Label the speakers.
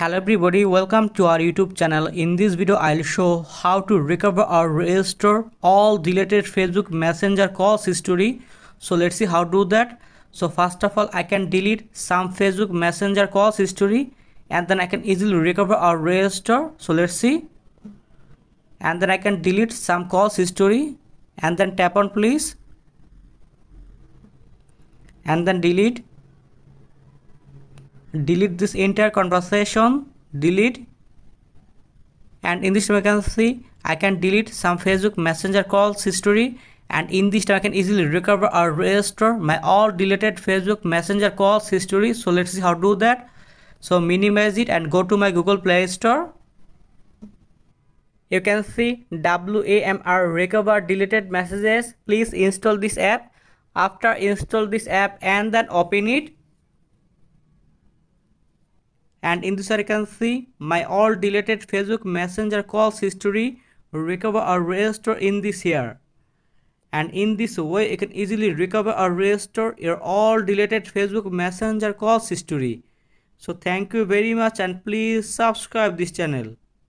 Speaker 1: hello everybody welcome to our youtube channel in this video i'll show how to recover or restore all deleted facebook messenger calls history so let's see how to do that so first of all i can delete some facebook messenger calls history and then i can easily recover or restore so let's see and then i can delete some calls history and then tap on please and then delete delete this entire conversation delete and in this time I can see I can delete some Facebook messenger calls history and in this time I can easily recover or restore my all deleted Facebook messenger calls history so let's see how to do that so minimize it and go to my Google Play Store you can see WAMR recover deleted messages please install this app after install this app and then open it and in this I can see my all deleted Facebook Messenger calls history recover or restore in this here and in this way you can easily recover or restore your all deleted Facebook Messenger calls history. So thank you very much and please subscribe this channel.